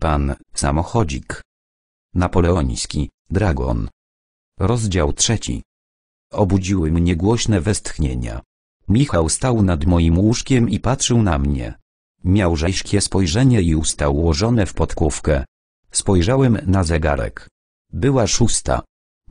Pan, samochodzik. Napoleoński, dragon. Rozdział trzeci. Obudziły mnie głośne westchnienia. Michał stał nad moim łóżkiem i patrzył na mnie. Miał rzeźkie spojrzenie i usta ułożone w podkówkę. Spojrzałem na zegarek. Była szósta.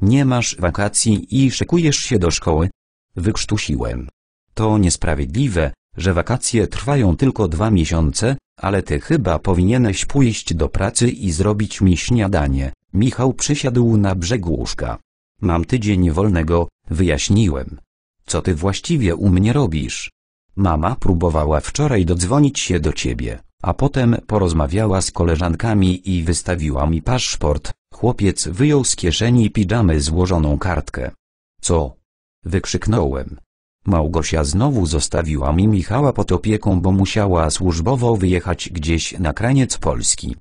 Nie masz wakacji i szykujesz się do szkoły? Wykrztusiłem. To niesprawiedliwe, że wakacje trwają tylko dwa miesiące, ale ty chyba powinieneś pójść do pracy i zrobić mi śniadanie. Michał przysiadł na brzeg łóżka. Mam tydzień wolnego, wyjaśniłem. Co ty właściwie u mnie robisz? Mama próbowała wczoraj dodzwonić się do ciebie, a potem porozmawiała z koleżankami i wystawiła mi paszport. Chłopiec wyjął z kieszeni pijamy złożoną kartkę. Co? Wykrzyknąłem. Małgosia znowu zostawiła mi Michała pod opieką, bo musiała służbowo wyjechać gdzieś na kraniec Polski.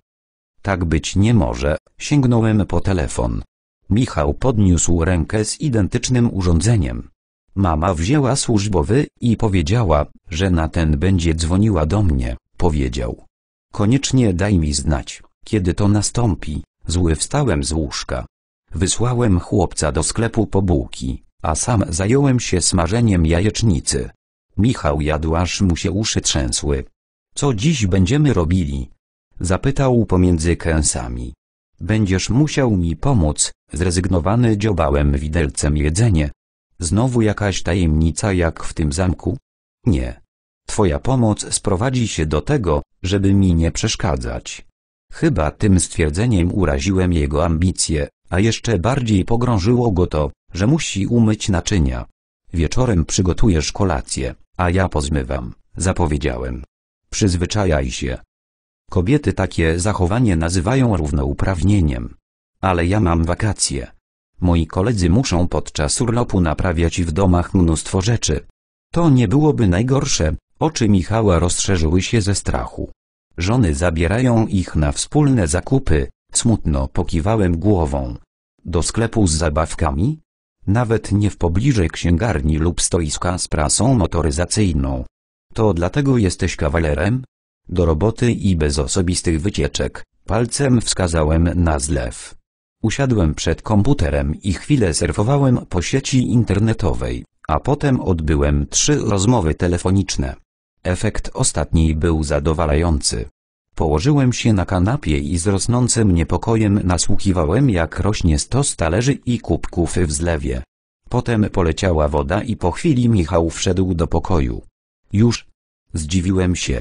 Tak być nie może, sięgnąłem po telefon. Michał podniósł rękę z identycznym urządzeniem. Mama wzięła służbowy i powiedziała, że na ten będzie dzwoniła do mnie, powiedział. Koniecznie daj mi znać, kiedy to nastąpi, zły wstałem z łóżka. Wysłałem chłopca do sklepu po bułki a sam zająłem się smażeniem jajecznicy. Michał jadł aż mu się uszy trzęsły. Co dziś będziemy robili? Zapytał pomiędzy kęsami. Będziesz musiał mi pomóc, zrezygnowany dziobałem widelcem jedzenie. Znowu jakaś tajemnica jak w tym zamku? Nie. Twoja pomoc sprowadzi się do tego, żeby mi nie przeszkadzać. Chyba tym stwierdzeniem uraziłem jego ambicje, a jeszcze bardziej pogrążyło go to, że musi umyć naczynia. Wieczorem przygotujesz kolację, a ja pozmywam, zapowiedziałem. Przyzwyczajaj się. Kobiety takie zachowanie nazywają równouprawnieniem. Ale ja mam wakacje. Moi koledzy muszą podczas urlopu naprawiać w domach mnóstwo rzeczy. To nie byłoby najgorsze, oczy Michała rozszerzyły się ze strachu. Żony zabierają ich na wspólne zakupy, smutno pokiwałem głową. Do sklepu z zabawkami? nawet nie w pobliżej księgarni lub stoiska z prasą motoryzacyjną. To dlatego jesteś kawalerem? Do roboty i bez osobistych wycieczek, palcem wskazałem na zlew. Usiadłem przed komputerem i chwilę serwowałem po sieci internetowej, a potem odbyłem trzy rozmowy telefoniczne. Efekt ostatniej był zadowalający. Położyłem się na kanapie i z rosnącym niepokojem nasłuchiwałem jak rośnie stos talerzy i kubków w zlewie. Potem poleciała woda i po chwili Michał wszedł do pokoju. Już. Zdziwiłem się.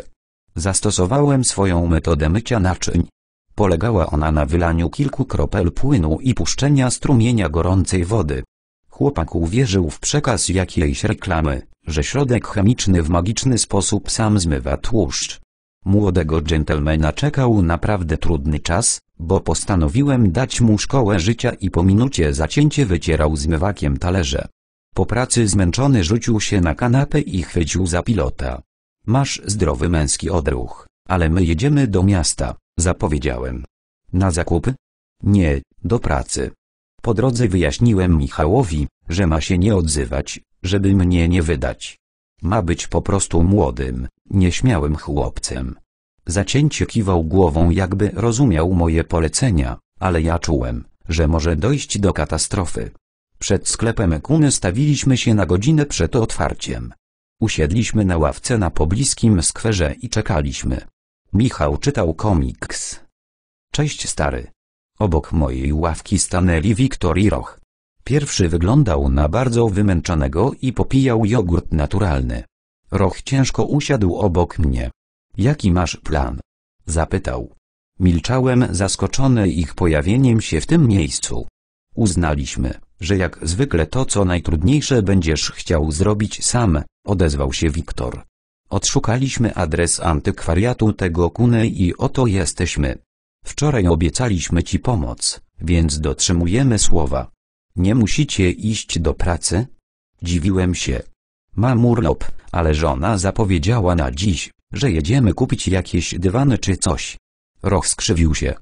Zastosowałem swoją metodę mycia naczyń. Polegała ona na wylaniu kilku kropel płynu i puszczenia strumienia gorącej wody. Chłopak uwierzył w przekaz jakiejś reklamy, że środek chemiczny w magiczny sposób sam zmywa tłuszcz. Młodego dżentelmena czekał naprawdę trudny czas, bo postanowiłem dać mu szkołę życia i po minucie zacięcie wycierał zmywakiem talerze. Po pracy zmęczony rzucił się na kanapę i chwycił za pilota. Masz zdrowy męski odruch, ale my jedziemy do miasta, zapowiedziałem. Na zakupy? Nie, do pracy. Po drodze wyjaśniłem Michałowi, że ma się nie odzywać, żeby mnie nie wydać. Ma być po prostu młodym, nieśmiałym chłopcem. Zacięcie kiwał głową jakby rozumiał moje polecenia, ale ja czułem, że może dojść do katastrofy. Przed sklepem Kuny stawiliśmy się na godzinę przed otwarciem. Usiedliśmy na ławce na pobliskim skwerze i czekaliśmy. Michał czytał komiks. Cześć stary. Obok mojej ławki stanęli Wiktor i Roch. Pierwszy wyglądał na bardzo wymęczonego i popijał jogurt naturalny. Roch ciężko usiadł obok mnie. Jaki masz plan? Zapytał. Milczałem zaskoczony ich pojawieniem się w tym miejscu. Uznaliśmy, że jak zwykle to co najtrudniejsze będziesz chciał zrobić sam, odezwał się Wiktor. Odszukaliśmy adres antykwariatu tego kunej i oto jesteśmy. Wczoraj obiecaliśmy ci pomoc, więc dotrzymujemy słowa. Nie musicie iść do pracy? Dziwiłem się. Mam urlop, ale żona zapowiedziała na dziś, że jedziemy kupić jakieś dywany czy coś. Roch skrzywił się.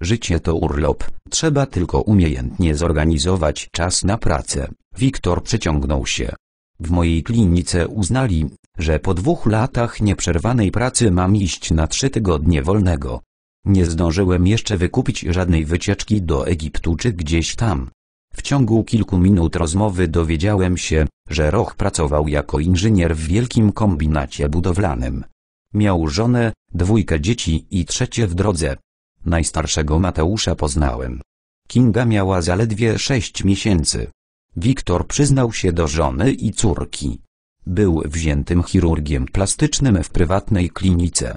Życie to urlop, trzeba tylko umiejętnie zorganizować czas na pracę. Wiktor przeciągnął się. W mojej klinice uznali, że po dwóch latach nieprzerwanej pracy mam iść na trzy tygodnie wolnego. Nie zdążyłem jeszcze wykupić żadnej wycieczki do Egiptu czy gdzieś tam. W ciągu kilku minut rozmowy dowiedziałem się, że Roch pracował jako inżynier w wielkim kombinacie budowlanym. Miał żonę, dwójkę dzieci i trzecie w drodze. Najstarszego Mateusza poznałem. Kinga miała zaledwie sześć miesięcy. Wiktor przyznał się do żony i córki. Był wziętym chirurgiem plastycznym w prywatnej klinice.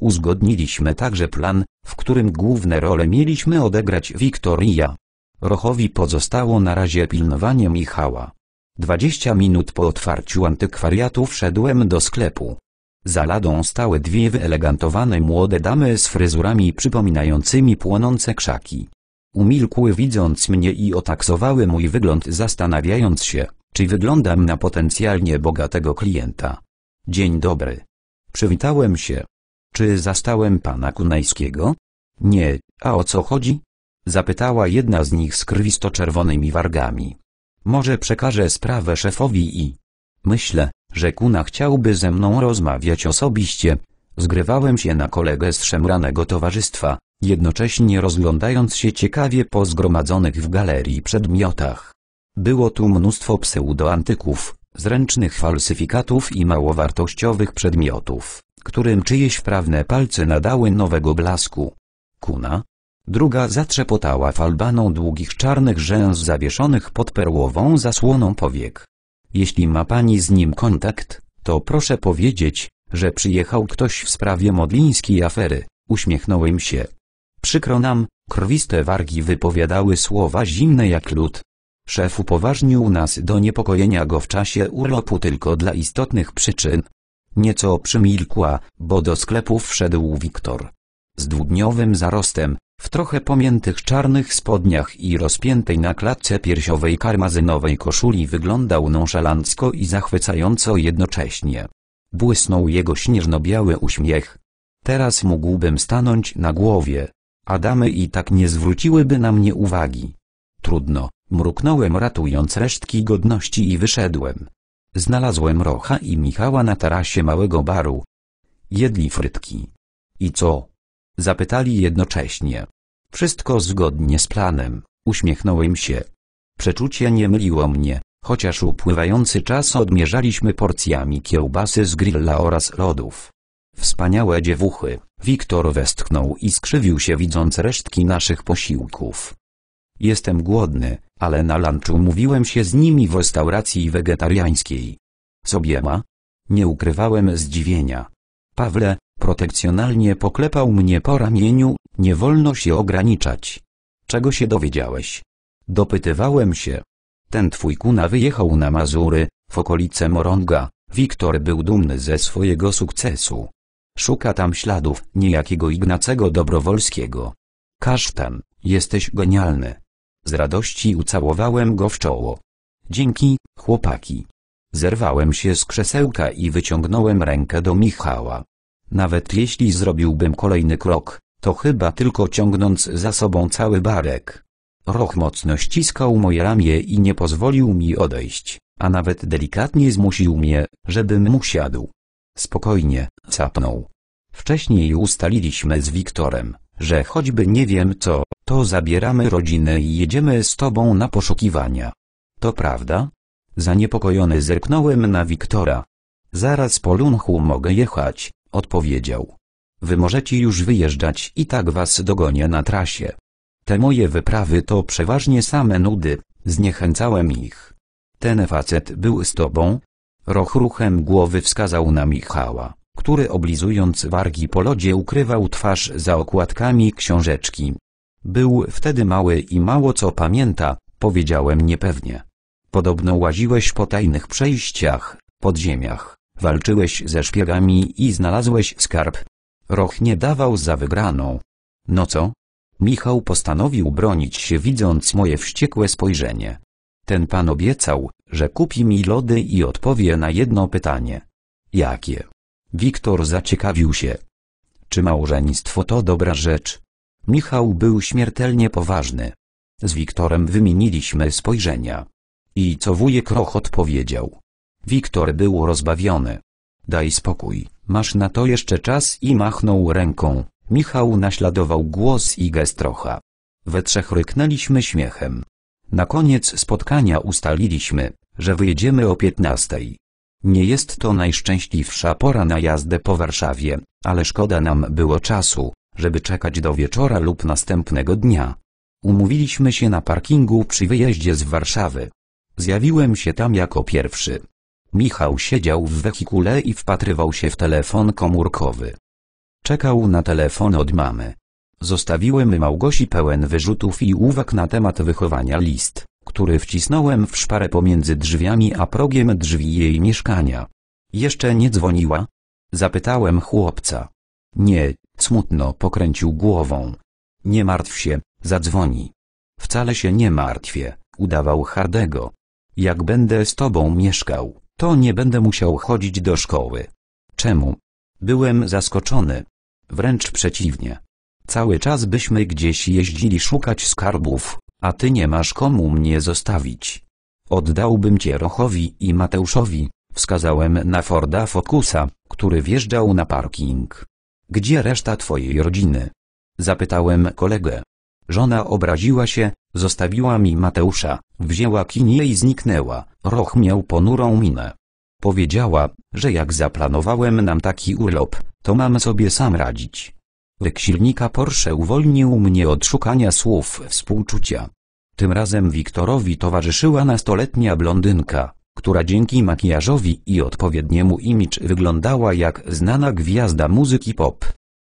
Uzgodniliśmy także plan, w którym główne role mieliśmy odegrać Wiktor i ja. Rochowi pozostało na razie pilnowanie Michała. Dwadzieścia minut po otwarciu antykwariatu wszedłem do sklepu. Za ladą stały dwie wyelegantowane młode damy z fryzurami przypominającymi płonące krzaki. Umilkły widząc mnie i otaksowały mój wygląd zastanawiając się, czy wyglądam na potencjalnie bogatego klienta. Dzień dobry. Przywitałem się. Czy zastałem pana Kunajskiego? Nie, a o co chodzi? Zapytała jedna z nich z krwisto-czerwonymi wargami. Może przekażę sprawę szefowi i... Myślę, że Kuna chciałby ze mną rozmawiać osobiście. Zgrywałem się na kolegę z szemranego towarzystwa, jednocześnie rozglądając się ciekawie po zgromadzonych w galerii przedmiotach. Było tu mnóstwo pseudoantyków, zręcznych falsyfikatów i małowartościowych przedmiotów, którym czyjeś wprawne palce nadały nowego blasku. Kuna, Druga zatrzepotała falbaną długich czarnych rzęs zawieszonych pod perłową zasłoną powiek. Jeśli ma pani z nim kontakt, to proszę powiedzieć, że przyjechał ktoś w sprawie modlińskiej afery, uśmiechnąłem się. Przykro nam, krwiste wargi wypowiadały słowa zimne jak lód. Szef upoważnił nas do niepokojenia go w czasie urlopu tylko dla istotnych przyczyn. Nieco przymilkła, bo do sklepów wszedł Wiktor. Z dwudniowym zarostem, w trochę pomiętych czarnych spodniach i rozpiętej na klatce piersiowej karmazynowej koszuli wyglądał nonszalancko i zachwycająco jednocześnie. Błysnął jego śnieżno-biały uśmiech. Teraz mógłbym stanąć na głowie. Adamy i tak nie zwróciłyby na mnie uwagi. Trudno, mruknąłem ratując resztki godności i wyszedłem. Znalazłem Rocha i Michała na tarasie małego baru. Jedli frytki. I co, Zapytali jednocześnie. Wszystko zgodnie z planem, uśmiechnąłem się. Przeczucie nie myliło mnie, chociaż upływający czas odmierzaliśmy porcjami kiełbasy z grilla oraz lodów. Wspaniałe dziewuchy, Wiktor westchnął i skrzywił się widząc resztki naszych posiłków. Jestem głodny, ale na lunchu mówiłem się z nimi w restauracji wegetariańskiej. Sobie ma? Nie ukrywałem zdziwienia. Pawle, Protekcjonalnie poklepał mnie po ramieniu, nie wolno się ograniczać. Czego się dowiedziałeś? Dopytywałem się. Ten twój kuna wyjechał na Mazury, w okolice Moronga, Wiktor był dumny ze swojego sukcesu. Szuka tam śladów niejakiego Ignacego Dobrowolskiego. Kasztan, jesteś genialny. Z radości ucałowałem go w czoło. Dzięki, chłopaki. Zerwałem się z krzesełka i wyciągnąłem rękę do Michała. Nawet jeśli zrobiłbym kolejny krok, to chyba tylko ciągnąc za sobą cały barek. Roch mocno ściskał moje ramię i nie pozwolił mi odejść, a nawet delikatnie zmusił mnie, żebym usiadł. Spokojnie, sapnął. Wcześniej ustaliliśmy z Wiktorem, że choćby nie wiem co, to zabieramy rodzinę i jedziemy z tobą na poszukiwania. To prawda? Zaniepokojony zerknąłem na Wiktora. Zaraz po lunchu mogę jechać, Odpowiedział. Wy możecie już wyjeżdżać i tak was dogonię na trasie. Te moje wyprawy to przeważnie same nudy, zniechęcałem ich. Ten facet był z tobą? Roch ruchem głowy wskazał na Michała, który oblizując wargi po lodzie ukrywał twarz za okładkami książeczki. Był wtedy mały i mało co pamięta, powiedziałem niepewnie. Podobno łaziłeś po tajnych przejściach, podziemiach. Walczyłeś ze szpiegami i znalazłeś skarb. Roch nie dawał za wygraną. No co? Michał postanowił bronić się widząc moje wściekłe spojrzenie. Ten pan obiecał, że kupi mi lody i odpowie na jedno pytanie. Jakie? Wiktor zaciekawił się. Czy małżeństwo to dobra rzecz? Michał był śmiertelnie poważny. Z Wiktorem wymieniliśmy spojrzenia. I co wujek Roch odpowiedział? Wiktor był rozbawiony. Daj spokój, masz na to jeszcze czas i machnął ręką. Michał naśladował głos i gest We trzech ryknęliśmy śmiechem. Na koniec spotkania ustaliliśmy, że wyjedziemy o piętnastej. Nie jest to najszczęśliwsza pora na jazdę po Warszawie, ale szkoda nam było czasu, żeby czekać do wieczora lub następnego dnia. Umówiliśmy się na parkingu przy wyjeździe z Warszawy. Zjawiłem się tam jako pierwszy. Michał siedział w wehikule i wpatrywał się w telefon komórkowy. Czekał na telefon od mamy. Zostawiłem Małgosi pełen wyrzutów i uwag na temat wychowania list, który wcisnąłem w szparę pomiędzy drzwiami a progiem drzwi jej mieszkania. Jeszcze nie dzwoniła? Zapytałem chłopca. Nie, smutno pokręcił głową. Nie martw się, zadzwoni. Wcale się nie martwię, udawał Hardego. Jak będę z tobą mieszkał, to nie będę musiał chodzić do szkoły. Czemu? Byłem zaskoczony. Wręcz przeciwnie. Cały czas byśmy gdzieś jeździli szukać skarbów, a ty nie masz komu mnie zostawić. Oddałbym cię Rochowi i Mateuszowi, wskazałem na Forda Focusa, który wjeżdżał na parking. Gdzie reszta twojej rodziny? Zapytałem kolegę. Żona obraziła się, zostawiła mi Mateusza, wzięła kinię i zniknęła, Roch miał ponurą minę. Powiedziała, że jak zaplanowałem nam taki urlop, to mam sobie sam radzić. Ryk silnika Porsche uwolnił mnie od szukania słów współczucia. Tym razem Wiktorowi towarzyszyła nastoletnia blondynka, która dzięki makijażowi i odpowiedniemu imidż wyglądała jak znana gwiazda muzyki pop.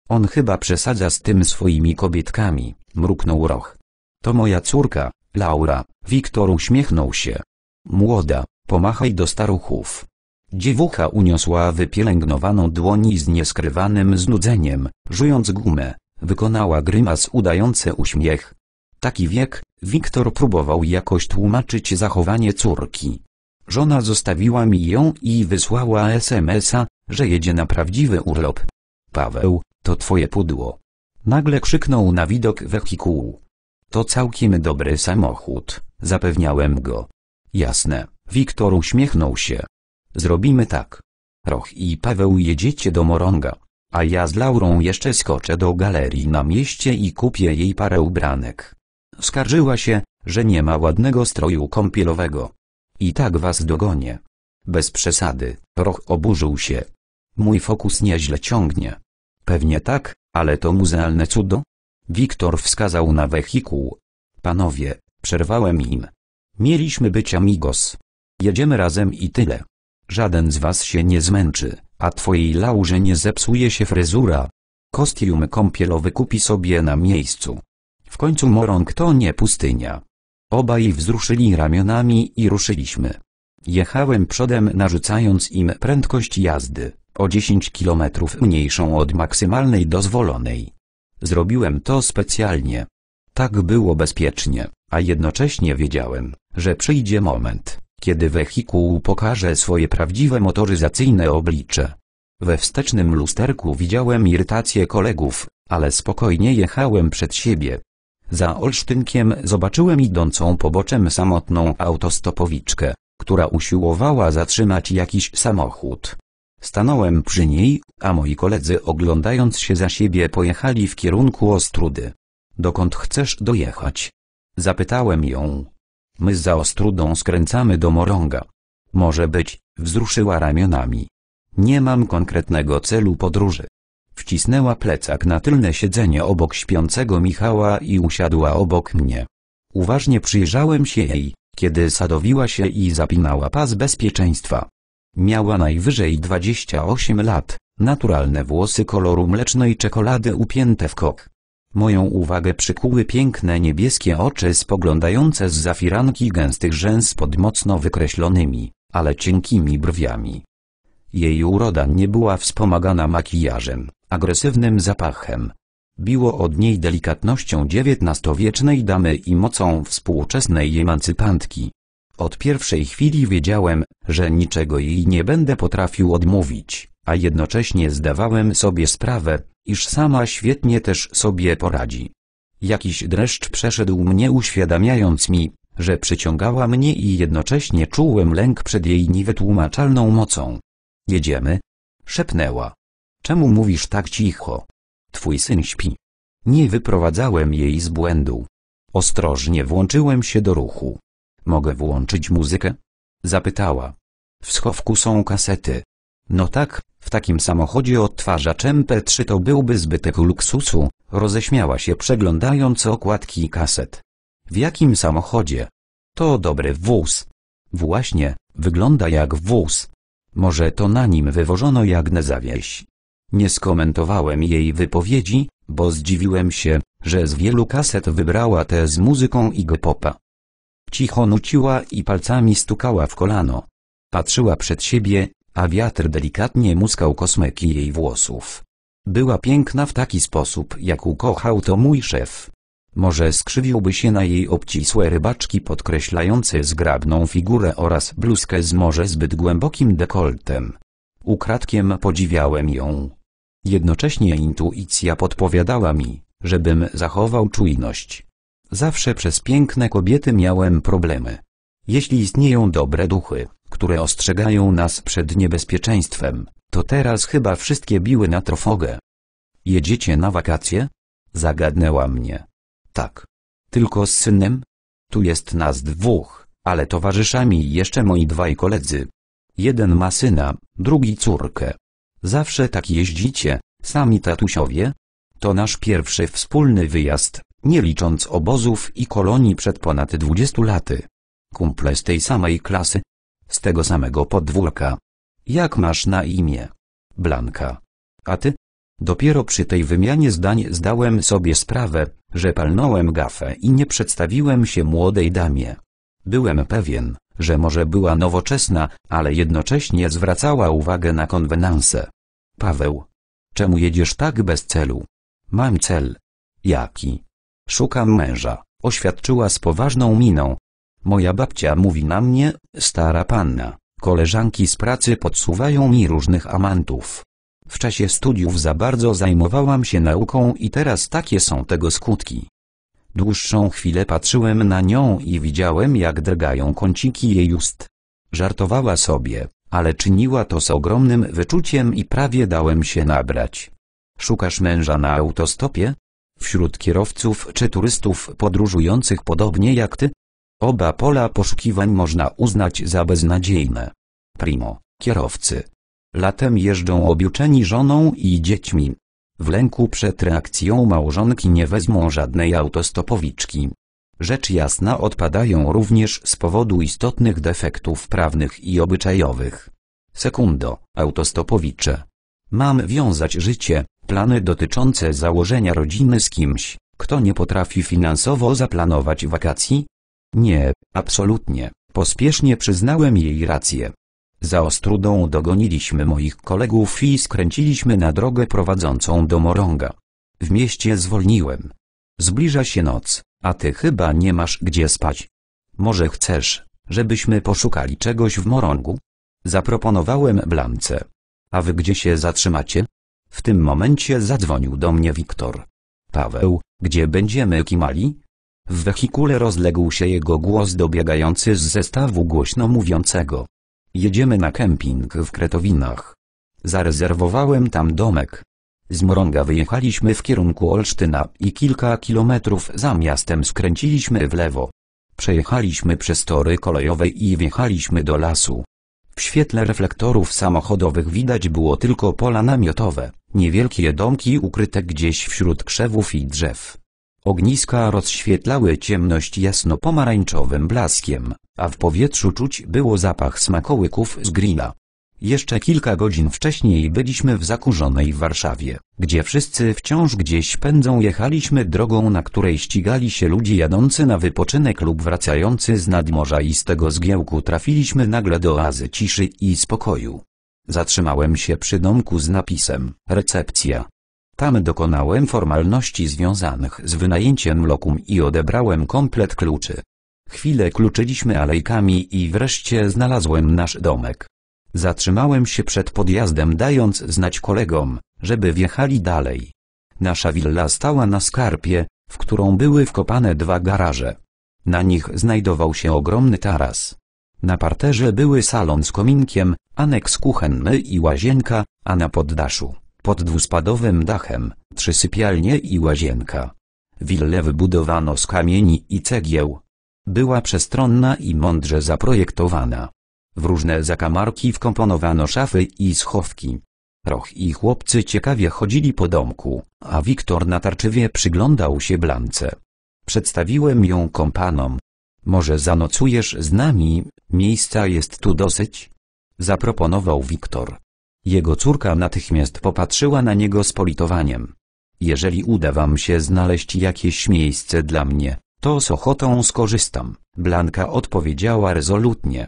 On chyba przesadza z tym swoimi kobietkami, mruknął Roch. To moja córka, Laura, Wiktor uśmiechnął się. Młoda, pomachaj do staruchów. Dziewucha uniosła wypielęgnowaną dłoń i z nieskrywanym znudzeniem, żując gumę, wykonała grymas udający uśmiech. Taki wiek, Wiktor próbował jakoś tłumaczyć zachowanie córki. Żona zostawiła mi ją i wysłała SMS-a, że jedzie na prawdziwy urlop. Paweł, to twoje pudło. Nagle krzyknął na widok wehikułu. To całkiem dobry samochód, zapewniałem go. Jasne, Wiktor uśmiechnął się. Zrobimy tak. Roch i Paweł jedziecie do Moronga, a ja z Laurą jeszcze skoczę do galerii na mieście i kupię jej parę ubranek. Skarżyła się, że nie ma ładnego stroju kąpielowego. I tak was dogonię. Bez przesady, Roch oburzył się. Mój fokus nieźle ciągnie. Pewnie tak, ale to muzealne cudo? Wiktor wskazał na wehikuł. Panowie, przerwałem im. Mieliśmy być amigos. Jedziemy razem i tyle. Żaden z was się nie zmęczy, a twojej Laurze nie zepsuje się fryzura. Kostium kąpielowy kupi sobie na miejscu. W końcu morąg to nie pustynia. Obaj wzruszyli ramionami i ruszyliśmy. Jechałem przodem narzucając im prędkość jazdy o 10 km mniejszą od maksymalnej dozwolonej. Zrobiłem to specjalnie. Tak było bezpiecznie, a jednocześnie wiedziałem, że przyjdzie moment, kiedy wehikuł pokaże swoje prawdziwe motoryzacyjne oblicze. We wstecznym lusterku widziałem irytację kolegów, ale spokojnie jechałem przed siebie. Za Olsztynkiem zobaczyłem idącą poboczem samotną autostopowiczkę, która usiłowała zatrzymać jakiś samochód. Stanąłem przy niej, a moi koledzy oglądając się za siebie pojechali w kierunku Ostrudy. Dokąd chcesz dojechać? Zapytałem ją. My za Ostrudą skręcamy do Moronga. Może być, wzruszyła ramionami. Nie mam konkretnego celu podróży. Wcisnęła plecak na tylne siedzenie obok śpiącego Michała i usiadła obok mnie. Uważnie przyjrzałem się jej, kiedy sadowiła się i zapinała pas bezpieczeństwa. Miała najwyżej 28 lat, naturalne włosy koloru mlecznej czekolady upięte w kok. Moją uwagę przykuły piękne niebieskie oczy spoglądające z zafiranki gęstych rzęs pod mocno wykreślonymi, ale cienkimi brwiami. Jej uroda nie była wspomagana makijażem, agresywnym zapachem. Biło od niej delikatnością XIX-wiecznej damy i mocą współczesnej emancypantki. Od pierwszej chwili wiedziałem, że niczego jej nie będę potrafił odmówić, a jednocześnie zdawałem sobie sprawę, iż sama świetnie też sobie poradzi. Jakiś dreszcz przeszedł mnie uświadamiając mi, że przyciągała mnie i jednocześnie czułem lęk przed jej niewytłumaczalną mocą. Jedziemy? Szepnęła. Czemu mówisz tak cicho? Twój syn śpi. Nie wyprowadzałem jej z błędu. Ostrożnie włączyłem się do ruchu. Mogę włączyć muzykę? Zapytała. W schowku są kasety. No tak, w takim samochodzie odtwarzacz MP3 to byłby zbytek luksusu, roześmiała się przeglądając okładki kaset. W jakim samochodzie? To dobry wóz. Właśnie, wygląda jak wóz. Może to na nim wywożono Jagnę zawieś. Nie skomentowałem jej wypowiedzi, bo zdziwiłem się, że z wielu kaset wybrała te z muzyką i popa. Cicho nuciła i palcami stukała w kolano. Patrzyła przed siebie, a wiatr delikatnie muskał kosmyki jej włosów. Była piękna w taki sposób, jak ukochał to mój szef. Może skrzywiłby się na jej obcisłe rybaczki podkreślające zgrabną figurę oraz bluzkę z może zbyt głębokim dekoltem. Ukradkiem podziwiałem ją. Jednocześnie intuicja podpowiadała mi, żebym zachował czujność. Zawsze przez piękne kobiety miałem problemy. Jeśli istnieją dobre duchy, które ostrzegają nas przed niebezpieczeństwem, to teraz chyba wszystkie biły na trofogę. Jedziecie na wakacje? Zagadnęła mnie. Tak. Tylko z synem? Tu jest nas dwóch, ale towarzyszami jeszcze moi dwaj koledzy. Jeden ma syna, drugi córkę. Zawsze tak jeździcie, sami tatusiowie? To nasz pierwszy wspólny wyjazd nie licząc obozów i kolonii przed ponad 20 laty. Kumple z tej samej klasy, z tego samego podwórka. Jak masz na imię? Blanka. A ty? Dopiero przy tej wymianie zdań zdałem sobie sprawę, że palnąłem gafę i nie przedstawiłem się młodej damie. Byłem pewien, że może była nowoczesna, ale jednocześnie zwracała uwagę na konwenanse. Paweł. Czemu jedziesz tak bez celu? Mam cel. Jaki? Szukam męża, oświadczyła z poważną miną. Moja babcia mówi na mnie, stara panna, koleżanki z pracy podsuwają mi różnych amantów. W czasie studiów za bardzo zajmowałam się nauką i teraz takie są tego skutki. Dłuższą chwilę patrzyłem na nią i widziałem jak drgają kąciki jej ust. Żartowała sobie, ale czyniła to z ogromnym wyczuciem i prawie dałem się nabrać. Szukasz męża na autostopie? Wśród kierowców czy turystów podróżujących podobnie jak ty, oba pola poszukiwań można uznać za beznadziejne. Primo, kierowcy. Latem jeżdżą obiuczeni żoną i dziećmi. W lęku przed reakcją małżonki nie wezmą żadnej autostopowiczki. Rzecz jasna odpadają również z powodu istotnych defektów prawnych i obyczajowych. Sekundo, autostopowicze. Mam wiązać życie, Plany dotyczące założenia rodziny z kimś, kto nie potrafi finansowo zaplanować wakacji? Nie, absolutnie, pospiesznie przyznałem jej rację. Za Ostrudą dogoniliśmy moich kolegów i skręciliśmy na drogę prowadzącą do Morąga. W mieście zwolniłem. Zbliża się noc, a ty chyba nie masz gdzie spać. Może chcesz, żebyśmy poszukali czegoś w Morongu? Zaproponowałem Blamce. A wy gdzie się zatrzymacie? W tym momencie zadzwonił do mnie Wiktor. Paweł, gdzie będziemy kimali? W wehikule rozległ się jego głos dobiegający z zestawu głośno mówiącego. Jedziemy na kemping w Kretowinach. Zarezerwowałem tam domek. Z Mrąga wyjechaliśmy w kierunku Olsztyna i kilka kilometrów za miastem skręciliśmy w lewo. Przejechaliśmy przez tory kolejowe i wjechaliśmy do lasu. W świetle reflektorów samochodowych widać było tylko pola namiotowe, niewielkie domki ukryte gdzieś wśród krzewów i drzew. Ogniska rozświetlały ciemność jasno pomarańczowym blaskiem, a w powietrzu czuć było zapach smakołyków z grilla. Jeszcze kilka godzin wcześniej byliśmy w zakurzonej Warszawie, gdzie wszyscy wciąż gdzieś pędzą jechaliśmy drogą na której ścigali się ludzie jadący na wypoczynek lub wracający z nadmorza i z tego zgiełku trafiliśmy nagle do oazy ciszy i spokoju. Zatrzymałem się przy domku z napisem recepcja. Tam dokonałem formalności związanych z wynajęciem lokum i odebrałem komplet kluczy. Chwilę kluczyliśmy alejkami i wreszcie znalazłem nasz domek. Zatrzymałem się przed podjazdem dając znać kolegom, żeby wjechali dalej. Nasza willa stała na skarpie, w którą były wkopane dwa garaże. Na nich znajdował się ogromny taras. Na parterze były salon z kominkiem, aneks kuchenny i łazienka, a na poddaszu, pod dwuspadowym dachem, trzy sypialnie i łazienka. Willę wybudowano z kamieni i cegieł. Była przestronna i mądrze zaprojektowana. W różne zakamarki wkomponowano szafy i schowki. Roch i chłopcy ciekawie chodzili po domku, a Wiktor natarczywie przyglądał się blance. Przedstawiłem ją kompanom. Może zanocujesz z nami, miejsca jest tu dosyć? Zaproponował Wiktor. Jego córka natychmiast popatrzyła na niego z politowaniem. Jeżeli uda wam się znaleźć jakieś miejsce dla mnie, to z ochotą skorzystam, Blanka odpowiedziała rezolutnie.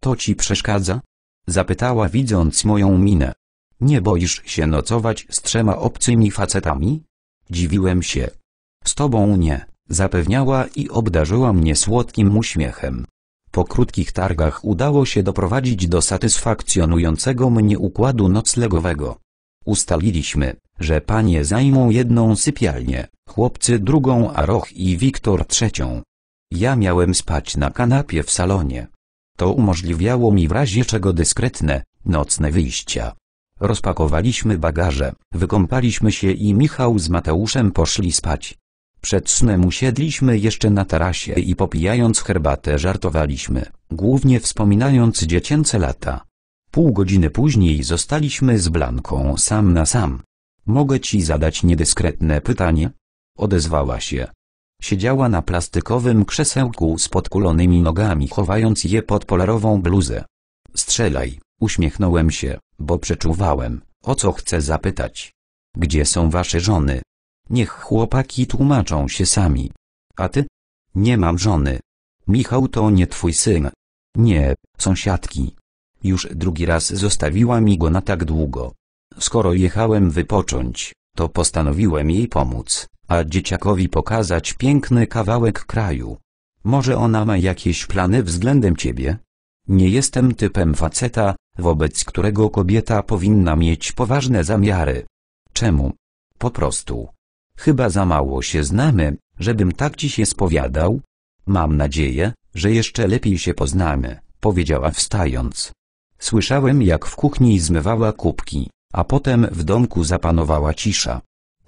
To ci przeszkadza? Zapytała widząc moją minę. Nie boisz się nocować z trzema obcymi facetami? Dziwiłem się. Z tobą nie, zapewniała i obdarzyła mnie słodkim uśmiechem. Po krótkich targach udało się doprowadzić do satysfakcjonującego mnie układu noclegowego. Ustaliliśmy, że panie zajmą jedną sypialnię, chłopcy drugą a Roch i Wiktor trzecią. Ja miałem spać na kanapie w salonie, to umożliwiało mi w razie czego dyskretne, nocne wyjścia. Rozpakowaliśmy bagaże, wykąpaliśmy się i Michał z Mateuszem poszli spać. Przed snem usiedliśmy jeszcze na tarasie i popijając herbatę żartowaliśmy, głównie wspominając dziecięce lata. Pół godziny później zostaliśmy z Blanką sam na sam. Mogę ci zadać niedyskretne pytanie? Odezwała się. Siedziała na plastikowym krzesełku z podkulonymi nogami chowając je pod polarową bluzę. Strzelaj, uśmiechnąłem się, bo przeczuwałem, o co chcę zapytać. Gdzie są wasze żony? Niech chłopaki tłumaczą się sami. A ty? Nie mam żony. Michał to nie twój syn. Nie, sąsiadki. Już drugi raz zostawiła mi go na tak długo. Skoro jechałem wypocząć, to postanowiłem jej pomóc a dzieciakowi pokazać piękny kawałek kraju. Może ona ma jakieś plany względem ciebie? Nie jestem typem faceta, wobec którego kobieta powinna mieć poważne zamiary. Czemu? Po prostu. Chyba za mało się znamy, żebym tak ci się spowiadał. Mam nadzieję, że jeszcze lepiej się poznamy, powiedziała wstając. Słyszałem jak w kuchni zmywała kubki, a potem w domku zapanowała cisza.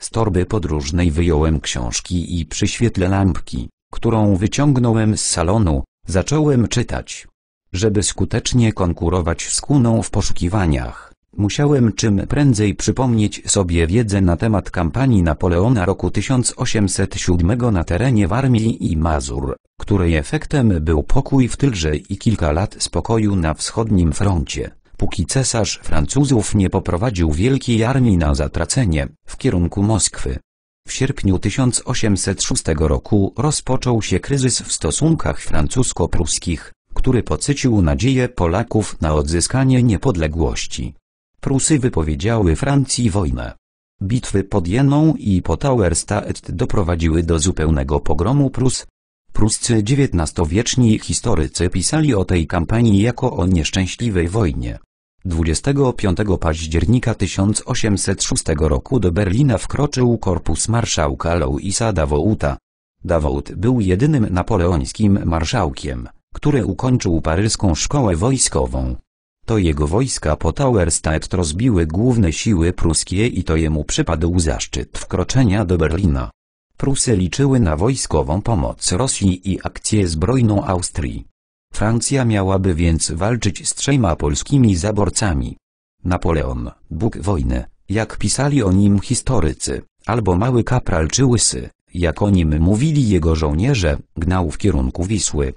Z torby podróżnej wyjąłem książki i przy świetle lampki, którą wyciągnąłem z salonu, zacząłem czytać. Żeby skutecznie konkurować z kuną w poszukiwaniach, musiałem czym prędzej przypomnieć sobie wiedzę na temat kampanii Napoleona roku 1807 na terenie Warmii i Mazur, której efektem był pokój w Tylrze i kilka lat spokoju na wschodnim froncie dopóki cesarz Francuzów nie poprowadził wielkiej armii na zatracenie, w kierunku Moskwy. W sierpniu 1806 roku rozpoczął się kryzys w stosunkach francusko-pruskich, który podsycił nadzieję Polaków na odzyskanie niepodległości. Prusy wypowiedziały Francji wojnę. Bitwy pod Jeną i pod Auerstadt doprowadziły do zupełnego pogromu Prus. Pruscy XIX-wieczni historycy pisali o tej kampanii jako o nieszczęśliwej wojnie. 25 października 1806 roku do Berlina wkroczył korpus marszałka Louisa Davouta. Davout był jedynym napoleońskim marszałkiem, który ukończył paryską szkołę wojskową. To jego wojska po Tauerstadt rozbiły główne siły pruskie i to jemu przypadł zaszczyt wkroczenia do Berlina. Prusy liczyły na wojskową pomoc Rosji i akcję zbrojną Austrii. Francja miałaby więc walczyć z trzema polskimi zaborcami. Napoleon, Bóg wojny, jak pisali o nim historycy, albo mały kapral czy łysy, jak o nim mówili jego żołnierze, gnał w kierunku Wisły.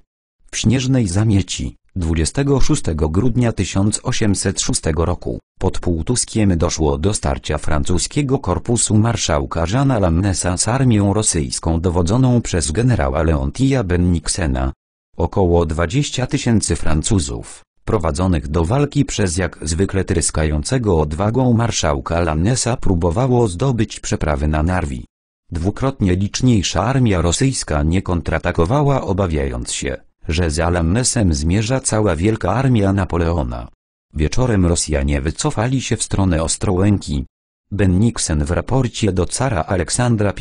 W śnieżnej zamieci, 26 grudnia 1806 roku, pod Półtuskiem doszło do starcia francuskiego korpusu marszałka Jeana Lamnesa z armią rosyjską dowodzoną przez generała Leontia Benniksena, Około 20 tysięcy Francuzów, prowadzonych do walki przez jak zwykle tryskającego odwagą marszałka Lannesa próbowało zdobyć przeprawy na Narwi. Dwukrotnie liczniejsza armia rosyjska nie kontratakowała obawiając się, że za Lannesem zmierza cała wielka armia Napoleona. Wieczorem Rosjanie wycofali się w stronę Ostrołęki. Ben Nixon w raporcie do cara Aleksandra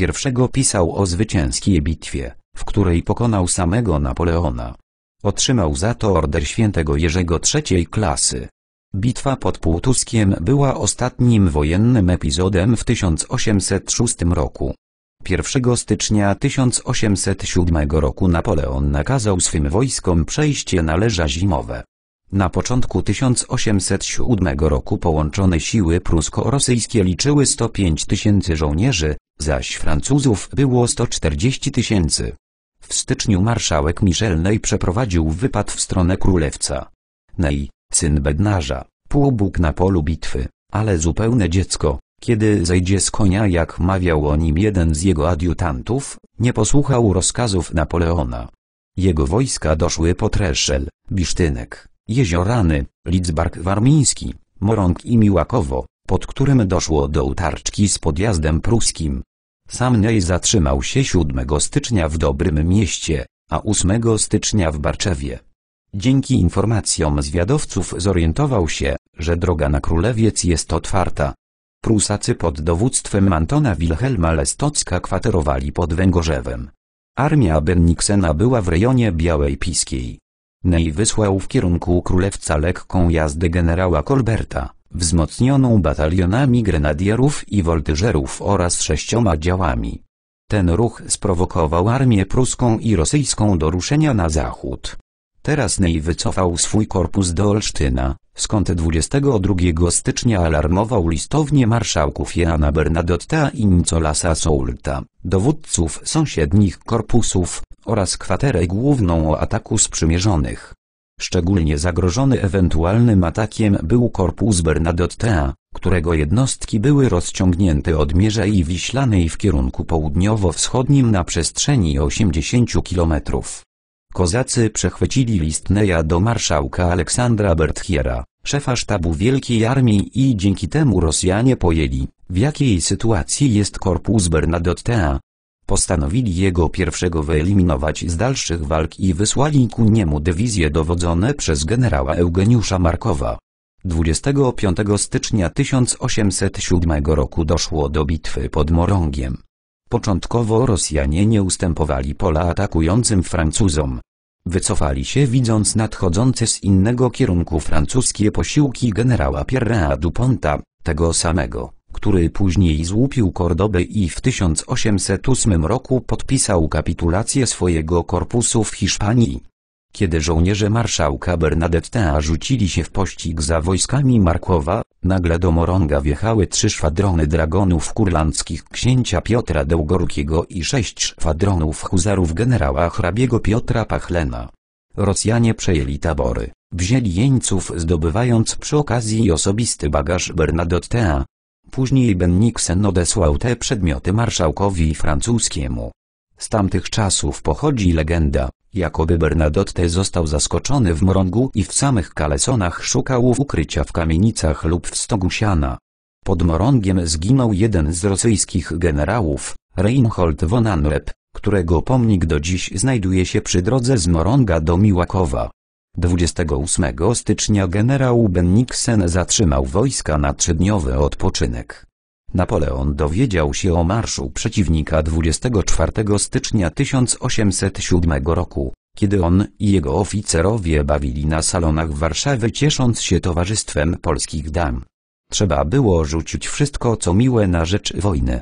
I pisał o zwycięskiej bitwie, w której pokonał samego Napoleona. Otrzymał za to order świętego Jerzego III klasy. Bitwa pod Półtuskiem była ostatnim wojennym epizodem w 1806 roku. 1 stycznia 1807 roku Napoleon nakazał swym wojskom przejście na leża zimowe. Na początku 1807 roku połączone siły prusko-rosyjskie liczyły 105 tysięcy żołnierzy, zaś Francuzów było 140 tysięcy. W styczniu marszałek Michel Ney przeprowadził wypad w stronę królewca. Ney, syn bednarza, półbóg na polu bitwy, ale zupełne dziecko, kiedy zejdzie z konia jak mawiał o nim jeden z jego adiutantów, nie posłuchał rozkazów Napoleona. Jego wojska doszły po Treszel, Bisztynek, Jeziorany, Lidzbark Warmiński, Morąg i Miłakowo, pod którym doszło do utarczki z podjazdem pruskim. Sam Ney zatrzymał się 7 stycznia w Dobrym Mieście, a 8 stycznia w Barczewie. Dzięki informacjom zwiadowców zorientował się, że droga na Królewiec jest otwarta. Prusacy pod dowództwem Antona Wilhelma Lestocka kwaterowali pod Węgorzewem. Armia Benniksena była w rejonie Białej Piskiej. Ney wysłał w kierunku Królewca lekką jazdę generała Kolberta wzmocnioną batalionami grenadierów i woltyżerów oraz sześcioma działami. Ten ruch sprowokował armię pruską i rosyjską do ruszenia na zachód. Teraz Ney wycofał swój korpus do Olsztyna, skąd 22 stycznia alarmował listownie marszałków Jana Bernadotta i Nicolasa Soulta, dowódców sąsiednich korpusów, oraz kwaterę główną o ataku sprzymierzonych. Szczególnie zagrożony ewentualnym atakiem był korpus Bernadottea, którego jednostki były rozciągnięte od Mierzei Wiślanej w kierunku południowo-wschodnim na przestrzeni 80 km. Kozacy przechwycili Neja do marszałka Aleksandra Berthiera, szefa sztabu Wielkiej Armii i dzięki temu Rosjanie pojęli, w jakiej sytuacji jest korpus Bernadottea, Postanowili jego pierwszego wyeliminować z dalszych walk i wysłali ku niemu dywizje dowodzone przez generała Eugeniusza Markowa. 25 stycznia 1807 roku doszło do bitwy pod Morągiem. Początkowo Rosjanie nie ustępowali pola atakującym Francuzom. Wycofali się widząc nadchodzące z innego kierunku francuskie posiłki generała Pierre'a Duponta, tego samego, który później złupił Kordobę i w 1808 roku podpisał kapitulację swojego korpusu w Hiszpanii. Kiedy żołnierze marszałka Bernadetta rzucili się w pościg za wojskami Markowa, nagle do Moronga wjechały trzy szwadrony dragonów kurlandzkich księcia Piotra Dołgorukiego i sześć szwadronów huzarów generała hrabiego Piotra Pachlena. Rosjanie przejęli tabory, wzięli jeńców zdobywając przy okazji osobisty bagaż Bernadottea, Później Ben Nixon odesłał te przedmioty marszałkowi francuskiemu. Z tamtych czasów pochodzi legenda, jakoby Bernadotte został zaskoczony w Morongu i w samych kalesonach szukał ukrycia w kamienicach lub w stogu siana. Pod morągiem zginął jeden z rosyjskich generałów, Reinhold von Anrep, którego pomnik do dziś znajduje się przy drodze z Moronga do Miłakowa. 28 stycznia generał Benniksen zatrzymał wojska na trzydniowy odpoczynek. Napoleon dowiedział się o marszu przeciwnika 24 stycznia 1807 roku, kiedy on i jego oficerowie bawili na salonach Warszawy ciesząc się towarzystwem polskich dam. Trzeba było rzucić wszystko co miłe na rzecz wojny.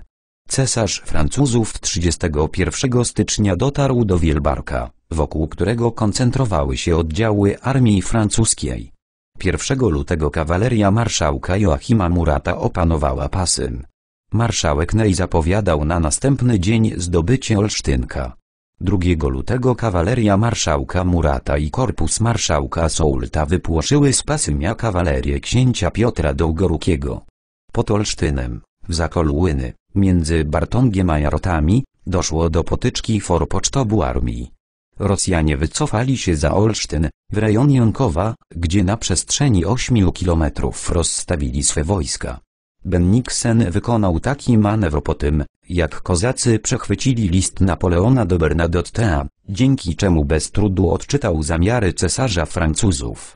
Cesarz Francuzów 31 stycznia dotarł do Wielbarka, wokół którego koncentrowały się oddziały armii francuskiej. 1 lutego kawaleria marszałka Joachima Murata opanowała Pasym. Marszałek Ney zapowiadał na następny dzień zdobycie Olsztynka. 2 lutego kawaleria marszałka Murata i korpus marszałka Soulta wypłoszyły z Pasymia kawalerię księcia Piotra Dołgorukiego. Pod Olsztynem, w Zakolłyny, Między Bartongiem a Jarotami doszło do potyczki forpocztobu armii. Rosjanie wycofali się za Olsztyn, w rejon Jankowa, gdzie na przestrzeni 8 kilometrów rozstawili swe wojska. Benniksen wykonał taki manewr po tym, jak kozacy przechwycili list Napoleona do Bernadottea, dzięki czemu bez trudu odczytał zamiary cesarza Francuzów.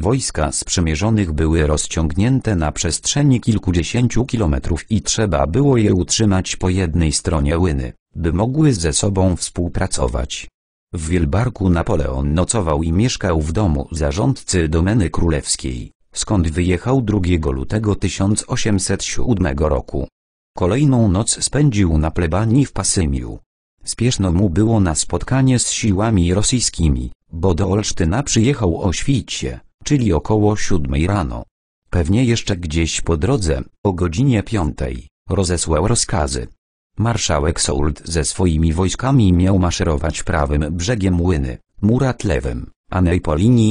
Wojska sprzymierzonych były rozciągnięte na przestrzeni kilkudziesięciu kilometrów i trzeba było je utrzymać po jednej stronie łyny, by mogły ze sobą współpracować. W Wielbarku Napoleon nocował i mieszkał w domu zarządcy domeny królewskiej, skąd wyjechał 2 lutego 1807 roku. Kolejną noc spędził na plebanii w Pasymiu. Spieszno mu było na spotkanie z siłami rosyjskimi, bo do Olsztyna przyjechał o świcie czyli około siódmej rano. Pewnie jeszcze gdzieś po drodze, o godzinie piątej, rozesłał rozkazy. Marszałek Soult ze swoimi wojskami miał maszerować prawym brzegiem Łyny, Murat lewym, a Ney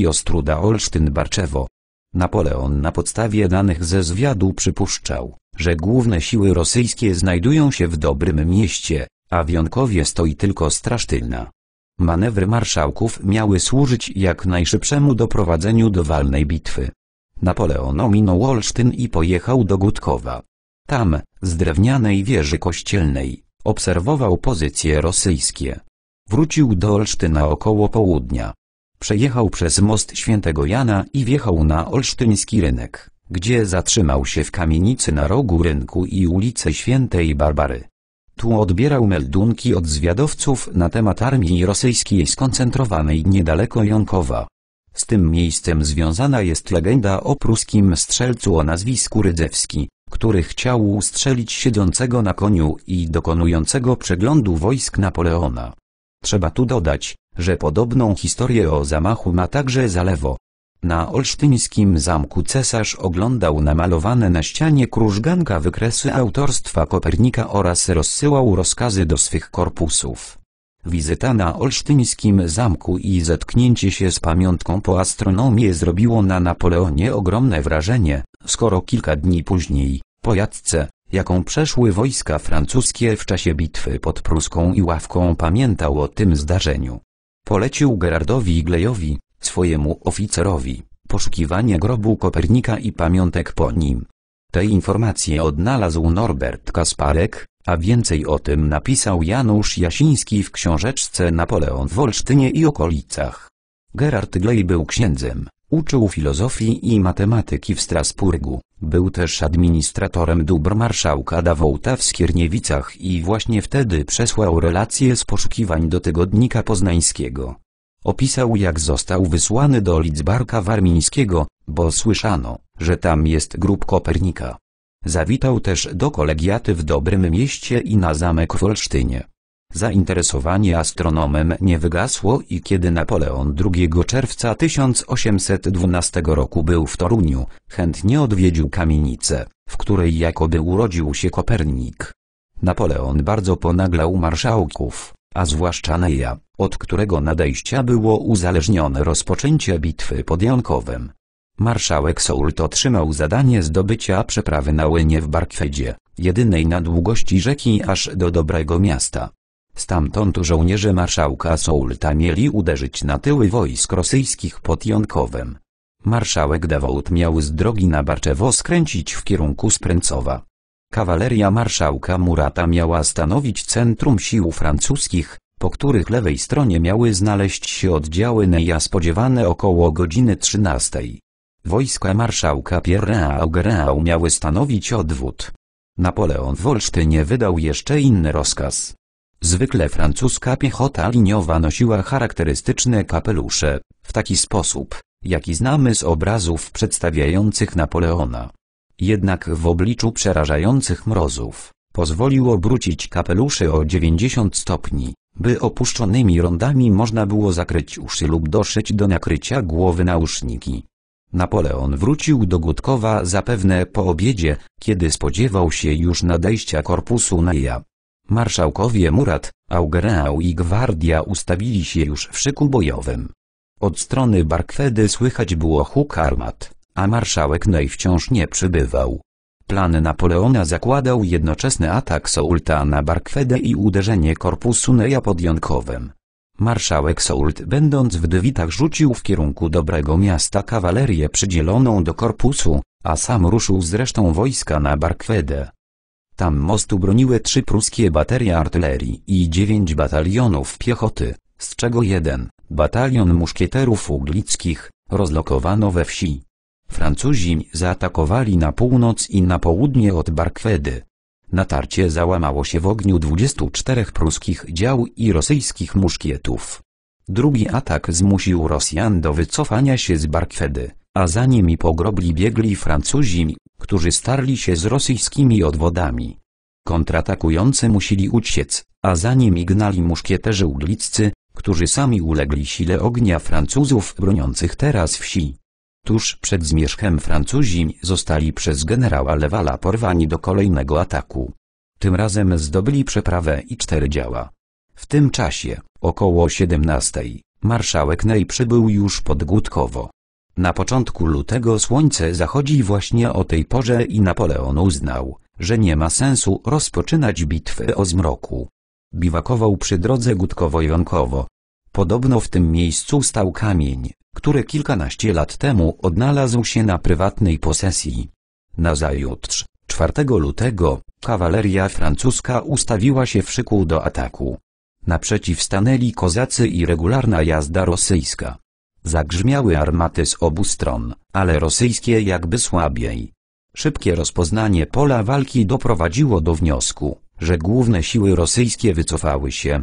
Ostruda-Olsztyn-Barczewo. Napoleon na podstawie danych ze zwiadu przypuszczał, że główne siły rosyjskie znajdują się w Dobrym Mieście, a Wionkowie stoi tylko Strasztylna. Manewry marszałków miały służyć jak najszybszemu doprowadzeniu do walnej bitwy. Napoleon ominął Olsztyn i pojechał do Gutkowa. Tam, z drewnianej wieży kościelnej, obserwował pozycje rosyjskie. Wrócił do Olsztyna około południa. Przejechał przez most Świętego Jana i wjechał na olsztyński rynek, gdzie zatrzymał się w kamienicy na rogu rynku i ulicy Świętej Barbary. Tu odbierał meldunki od zwiadowców na temat armii rosyjskiej skoncentrowanej niedaleko Jonkowa. Z tym miejscem związana jest legenda o pruskim strzelcu o nazwisku Rydzewski, który chciał ustrzelić siedzącego na koniu i dokonującego przeglądu wojsk Napoleona. Trzeba tu dodać, że podobną historię o zamachu ma także Zalewo, na olsztyńskim zamku cesarz oglądał namalowane na ścianie krużganka wykresy autorstwa Kopernika oraz rozsyłał rozkazy do swych korpusów. Wizyta na olsztyńskim zamku i zetknięcie się z pamiątką po astronomii zrobiło na Napoleonie ogromne wrażenie, skoro kilka dni później, po jadce, jaką przeszły wojska francuskie w czasie bitwy pod Pruską i Ławką pamiętał o tym zdarzeniu. Polecił Gerardowi Glejowi, swojemu oficerowi, poszukiwanie grobu Kopernika i pamiątek po nim. Te informacje odnalazł Norbert Kasparek, a więcej o tym napisał Janusz Jasiński w książeczce Napoleon w Olsztynie i okolicach. Gerard Gley był księdzem, uczył filozofii i matematyki w Strasburgu, był też administratorem dóbr marszałka Dawouta w Skierniewicach i właśnie wtedy przesłał relacje z poszukiwań do tygodnika poznańskiego. Opisał jak został wysłany do Lidzbarka Warmińskiego, bo słyszano, że tam jest grób Kopernika. Zawitał też do kolegiaty w Dobrym Mieście i na zamek w Olsztynie. Zainteresowanie astronomem nie wygasło i kiedy Napoleon 2 czerwca 1812 roku był w Toruniu, chętnie odwiedził kamienicę, w której jakoby urodził się Kopernik. Napoleon bardzo ponaglał marszałków, a zwłaszcza Neja, od którego nadejścia było uzależnione rozpoczęcie bitwy pod Jankowem. Marszałek Soult otrzymał zadanie zdobycia przeprawy na Łynie w Barkwedzie, jedynej na długości rzeki aż do Dobrego Miasta. Stamtąd żołnierze marszałka Soulta mieli uderzyć na tyły wojsk rosyjskich pod Jankowem. Marszałek Dawout miał z drogi na Barczewo skręcić w kierunku Spręcowa. Kawaleria marszałka Murata miała stanowić centrum sił francuskich, po których lewej stronie miały znaleźć się oddziały Neya spodziewane około godziny 13. Wojska marszałka Pierre'a Augereau miały stanowić odwód. Napoleon w Olsztynie wydał jeszcze inny rozkaz. Zwykle francuska piechota liniowa nosiła charakterystyczne kapelusze, w taki sposób, jaki znamy z obrazów przedstawiających Napoleona. Jednak w obliczu przerażających mrozów, pozwolił obrócić kapeluszy o 90 stopni, by opuszczonymi rondami można było zakryć uszy lub doszyć do nakrycia głowy nauszniki. Napoleon wrócił do Gutkowa zapewne po obiedzie, kiedy spodziewał się już nadejścia korpusu ja. Marszałkowie Murat, Augereau i Gwardia ustawili się już w szyku bojowym. Od strony Barkwedy słychać było huk armat a marszałek Ney wciąż nie przybywał. Plan Napoleona zakładał jednoczesny atak Soulta na Barkwedę i uderzenie korpusu Neya pod Jonkowem. Marszałek Soult będąc w Dwitach rzucił w kierunku Dobrego Miasta kawalerię przydzieloną do korpusu, a sam ruszył z resztą wojska na Barkwedę. Tam mostu broniły trzy pruskie baterie artylerii i dziewięć batalionów piechoty, z czego jeden, batalion muszkieterów uglickich, rozlokowano we wsi. Francuzi zaatakowali na północ i na południe od Barkwedy. Natarcie załamało się w ogniu 24 pruskich dział i rosyjskich muszkietów. Drugi atak zmusił Rosjan do wycofania się z Barkwedy, a za nimi pogrobli biegli Francuzi, którzy starli się z rosyjskimi odwodami. Kontratakujący musieli uciec, a za nimi gnali muszkieterzy udliccy, którzy sami ulegli sile ognia Francuzów broniących teraz wsi. Tuż przed zmierzchem Francuzi zostali przez generała Lewala porwani do kolejnego ataku. Tym razem zdobyli przeprawę i cztery działa. W tym czasie, około 17, marszałek Ney przybył już pod Gutkowo. Na początku lutego słońce zachodzi właśnie o tej porze i Napoleon uznał, że nie ma sensu rozpoczynać bitwy o zmroku. Biwakował przy drodze Gutkowo-Jonkowo, Podobno w tym miejscu stał kamień, który kilkanaście lat temu odnalazł się na prywatnej posesji. Nazajutrz, 4 lutego, kawaleria francuska ustawiła się w szyku do ataku. Naprzeciw stanęli kozacy i regularna jazda rosyjska. Zagrzmiały armaty z obu stron, ale rosyjskie jakby słabiej. Szybkie rozpoznanie pola walki doprowadziło do wniosku, że główne siły rosyjskie wycofały się,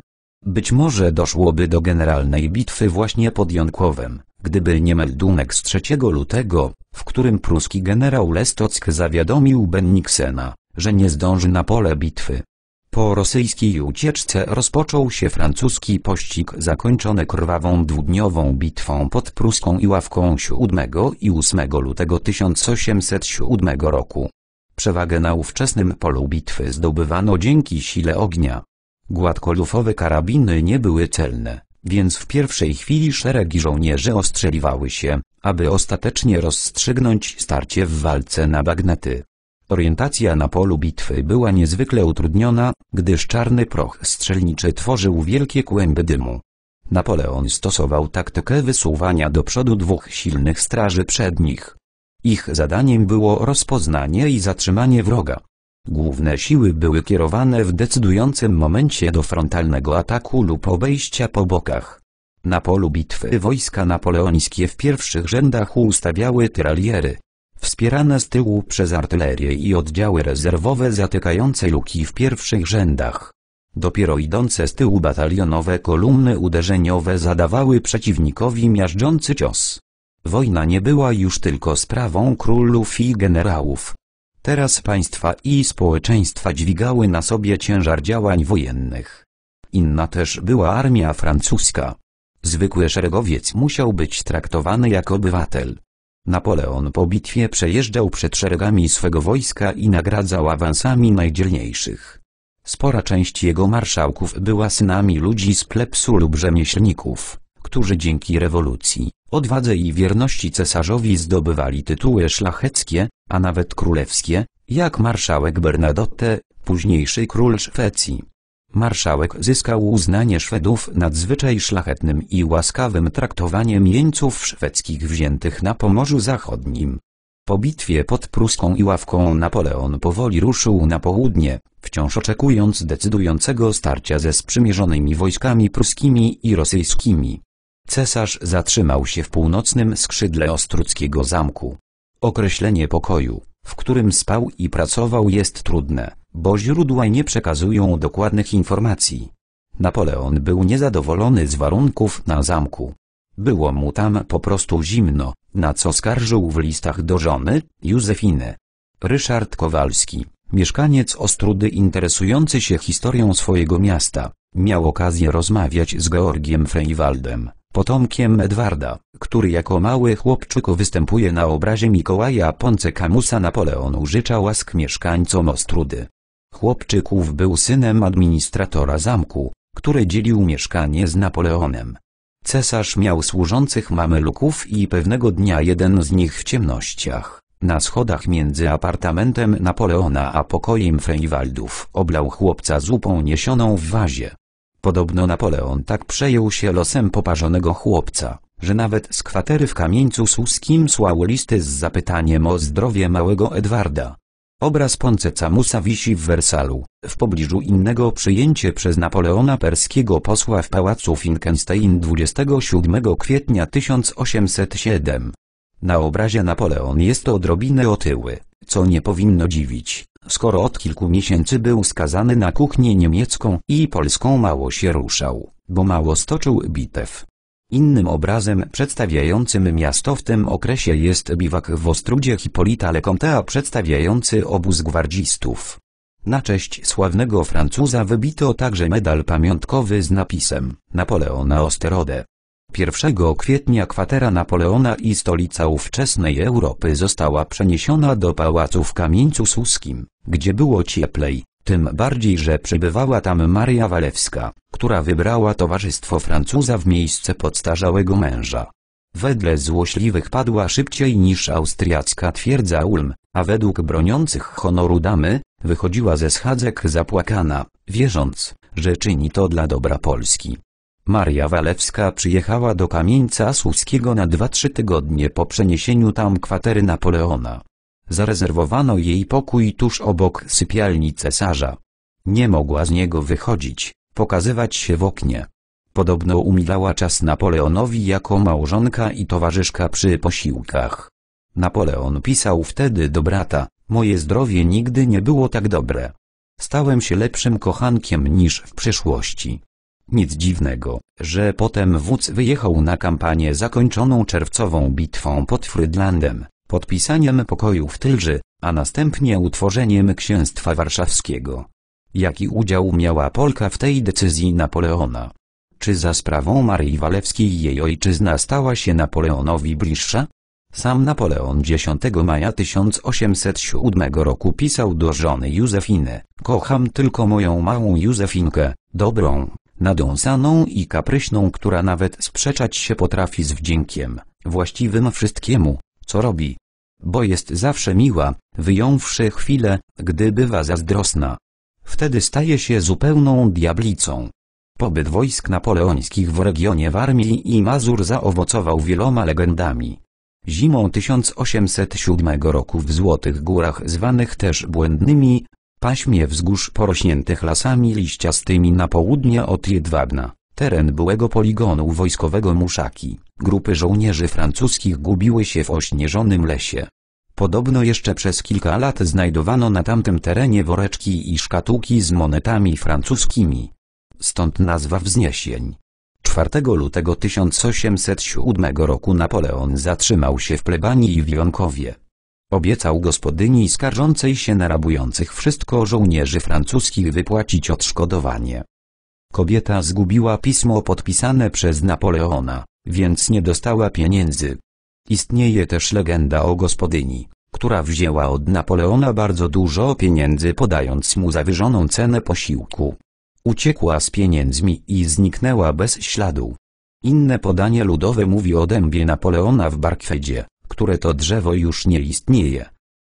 być może doszłoby do generalnej bitwy właśnie pod Jonkowem, gdyby nie meldunek z 3 lutego, w którym pruski generał Lestock zawiadomił Benniksena, że nie zdąży na pole bitwy. Po rosyjskiej ucieczce rozpoczął się francuski pościg zakończony krwawą dwudniową bitwą pod Pruską i ławką 7 i 8 lutego 1807 roku. Przewagę na ówczesnym polu bitwy zdobywano dzięki sile ognia, Gładkolufowe karabiny nie były celne, więc w pierwszej chwili szeregi żołnierzy ostrzeliwały się, aby ostatecznie rozstrzygnąć starcie w walce na bagnety. Orientacja na polu bitwy była niezwykle utrudniona, gdyż czarny proch strzelniczy tworzył wielkie kłęby dymu. Napoleon stosował taktykę wysuwania do przodu dwóch silnych straży przednich. Ich zadaniem było rozpoznanie i zatrzymanie wroga. Główne siły były kierowane w decydującym momencie do frontalnego ataku lub obejścia po bokach. Na polu bitwy wojska napoleońskie w pierwszych rzędach ustawiały tyraliery. Wspierane z tyłu przez artylerię i oddziały rezerwowe zatykające luki w pierwszych rzędach. Dopiero idące z tyłu batalionowe kolumny uderzeniowe zadawały przeciwnikowi miażdżący cios. Wojna nie była już tylko sprawą królów i generałów. Teraz państwa i społeczeństwa dźwigały na sobie ciężar działań wojennych. Inna też była armia francuska. Zwykły szeregowiec musiał być traktowany jak obywatel. Napoleon po bitwie przejeżdżał przed szeregami swego wojska i nagradzał awansami najdzielniejszych. Spora część jego marszałków była synami ludzi z plepsu lub rzemieślników, którzy dzięki rewolucji, odwadze i wierności cesarzowi zdobywali tytuły szlacheckie, a nawet królewskie, jak marszałek Bernadotte, późniejszy król Szwecji. Marszałek zyskał uznanie Szwedów nadzwyczaj szlachetnym i łaskawym traktowaniem jeńców szwedzkich wziętych na Pomorzu Zachodnim. Po bitwie pod Pruską i Ławką Napoleon powoli ruszył na południe, wciąż oczekując decydującego starcia ze sprzymierzonymi wojskami pruskimi i rosyjskimi. Cesarz zatrzymał się w północnym skrzydle Ostruckiego Zamku. Określenie pokoju, w którym spał i pracował jest trudne, bo źródła nie przekazują dokładnych informacji. Napoleon był niezadowolony z warunków na zamku. Było mu tam po prostu zimno, na co skarżył w listach do żony, Józefiny. Ryszard Kowalski, mieszkaniec Ostrudy interesujący się historią swojego miasta, miał okazję rozmawiać z Georgiem Freiwaldem, potomkiem Edwarda, który jako mały chłopczyk występuje na obrazie Mikołaja Ponce Kamusa Napoleon użycza łask mieszkańcom Ostrudy. Chłopczyków był synem administratora zamku, który dzielił mieszkanie z Napoleonem. Cesarz miał służących mameluków i pewnego dnia jeden z nich w ciemnościach, na schodach między apartamentem Napoleona a pokojem Freiwaldów oblał chłopca zupą niesioną w wazie. Podobno Napoleon tak przejął się losem poparzonego chłopca, że nawet z kwatery w kamieńcu słuskim słał listy z zapytaniem o zdrowie małego Edwarda. Obraz Ponceca Musa wisi w Wersalu, w pobliżu innego przyjęcie przez Napoleona perskiego posła w pałacu Finkenstein 27 kwietnia 1807. Na obrazie Napoleon jest odrobinę otyły, co nie powinno dziwić, skoro od kilku miesięcy był skazany na kuchnię niemiecką i polską mało się ruszał, bo mało stoczył bitew. Innym obrazem przedstawiającym miasto w tym okresie jest biwak w Ostrudzie Hipolita Lecontea przedstawiający obóz gwardzistów. Na cześć sławnego Francuza wybito także medal pamiątkowy z napisem Napoleona Osterode. 1 kwietnia kwatera Napoleona i stolica ówczesnej Europy została przeniesiona do pałacu w Kamieńcu Suskim, gdzie było cieplej, tym bardziej, że przybywała tam Maria Walewska, która wybrała towarzystwo Francuza w miejsce podstarzałego męża. Wedle złośliwych padła szybciej niż austriacka twierdza Ulm, a według broniących honoru damy, wychodziła ze schadzek zapłakana, wierząc, że czyni to dla dobra Polski. Maria Walewska przyjechała do Kamieńca Słuskiego na 2-3 tygodnie po przeniesieniu tam kwatery Napoleona. Zarezerwowano jej pokój tuż obok sypialni cesarza. Nie mogła z niego wychodzić, pokazywać się w oknie. Podobno umilała czas Napoleonowi jako małżonka i towarzyszka przy posiłkach. Napoleon pisał wtedy do brata, moje zdrowie nigdy nie było tak dobre. Stałem się lepszym kochankiem niż w przyszłości. Nic dziwnego, że potem wódz wyjechał na kampanię zakończoną czerwcową bitwą pod Frydlandem, podpisaniem pokoju w Tylży, a następnie utworzeniem Księstwa Warszawskiego. Jaki udział miała Polka w tej decyzji Napoleona? Czy za sprawą Marii Walewskiej jej ojczyzna stała się Napoleonowi bliższa? Sam Napoleon 10 maja 1807 roku pisał do żony Józefiny, kocham tylko moją małą Józefinkę, dobrą, nadąsaną i kapryśną, która nawet sprzeczać się potrafi z wdziękiem, właściwym wszystkiemu, co robi. Bo jest zawsze miła, wyjąwszy chwilę, gdy bywa zazdrosna. Wtedy staje się zupełną diablicą. Pobyt wojsk napoleońskich w regionie Warmii i Mazur zaowocował wieloma legendami. Zimą 1807 roku w Złotych Górach zwanych też Błędnymi, paśmie wzgórz porośniętych lasami liściastymi na południe od Jedwabna. Teren byłego poligonu wojskowego Muszaki, grupy żołnierzy francuskich gubiły się w ośnieżonym lesie. Podobno jeszcze przez kilka lat znajdowano na tamtym terenie woreczki i szkatułki z monetami francuskimi. Stąd nazwa wzniesień. 4 lutego 1807 roku Napoleon zatrzymał się w plebanii i w Jonkowie. Obiecał gospodyni skarżącej się na rabujących wszystko żołnierzy francuskich wypłacić odszkodowanie. Kobieta zgubiła pismo podpisane przez Napoleona, więc nie dostała pieniędzy. Istnieje też legenda o gospodyni, która wzięła od Napoleona bardzo dużo pieniędzy podając mu zawyżoną cenę posiłku. Uciekła z pieniędzmi i zniknęła bez śladu. Inne podanie ludowe mówi o dębie Napoleona w Barkwedzie, które to drzewo już nie istnieje.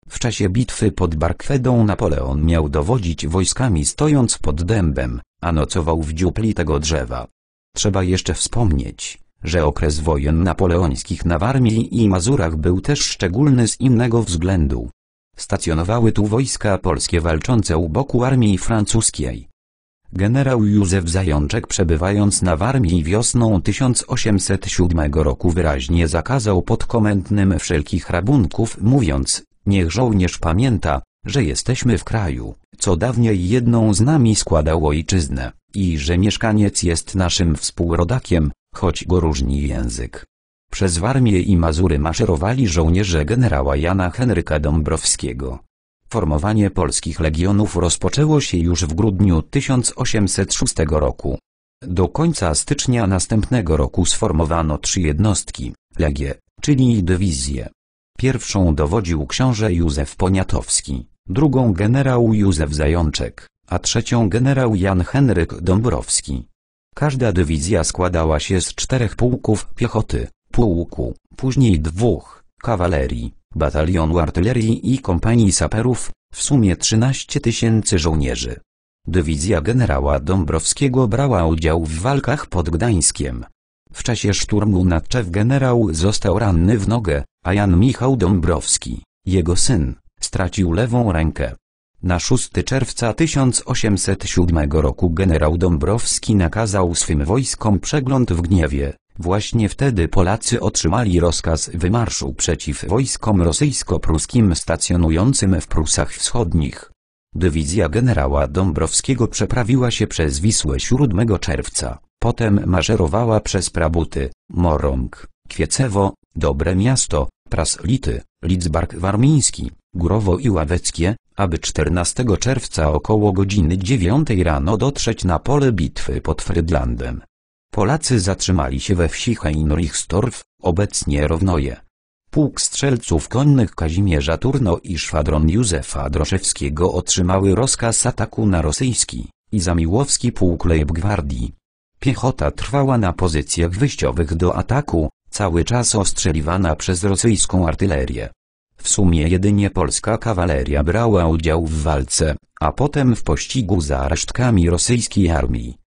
W czasie bitwy pod Barkwedą Napoleon miał dowodzić wojskami stojąc pod dębem, a nocował w dziupli tego drzewa. Trzeba jeszcze wspomnieć, że okres wojen napoleońskich na Warmii i Mazurach był też szczególny z innego względu. Stacjonowały tu wojska polskie walczące u boku armii francuskiej. Generał Józef Zajączek przebywając na Warmii wiosną 1807 roku wyraźnie zakazał podkomendnym wszelkich rabunków mówiąc, niech żołnierz pamięta, że jesteśmy w kraju, co dawniej jedną z nami składał ojczyznę, i że mieszkaniec jest naszym współrodakiem, choć go różni język. Przez Warmię i Mazury maszerowali żołnierze generała Jana Henryka Dąbrowskiego Formowanie polskich legionów rozpoczęło się już w grudniu 1806 roku. Do końca stycznia następnego roku sformowano trzy jednostki, legie, czyli dywizje. Pierwszą dowodził książę Józef Poniatowski, drugą generał Józef Zajączek, a trzecią generał Jan Henryk Dąbrowski. Każda dywizja składała się z czterech pułków piechoty, pułku, później dwóch, kawalerii batalionu artylerii i kompanii saperów, w sumie 13 tysięcy żołnierzy. Dywizja generała Dąbrowskiego brała udział w walkach pod Gdańskiem. W czasie szturmu nad Czew generał został ranny w nogę, a Jan Michał Dąbrowski, jego syn, stracił lewą rękę. Na 6 czerwca 1807 roku generał Dąbrowski nakazał swym wojskom przegląd w Gniewie. Właśnie wtedy Polacy otrzymali rozkaz wymarszu przeciw wojskom rosyjsko-pruskim stacjonującym w Prusach Wschodnich. Dywizja generała Dąbrowskiego przeprawiła się przez Wisłę 7 czerwca, potem maszerowała przez Prabuty, Morąg, Kwiecewo, Dobre Miasto, Praslity, Lidzbark Warmiński, Górowo i Ławeckie, aby 14 czerwca około godziny 9 rano dotrzeć na pole bitwy pod Frydlandem. Polacy zatrzymali się we wsi Heinrichstorf, obecnie Równoje. Pułk strzelców konnych Kazimierza Turno i szwadron Józefa Droszewskiego otrzymały rozkaz ataku na rosyjski i zamiłowski pułk Leibgwardii. Piechota trwała na pozycjach wyjściowych do ataku, cały czas ostrzeliwana przez rosyjską artylerię. W sumie jedynie polska kawaleria brała udział w walce, a potem w pościgu za resztkami rosyjskiej armii.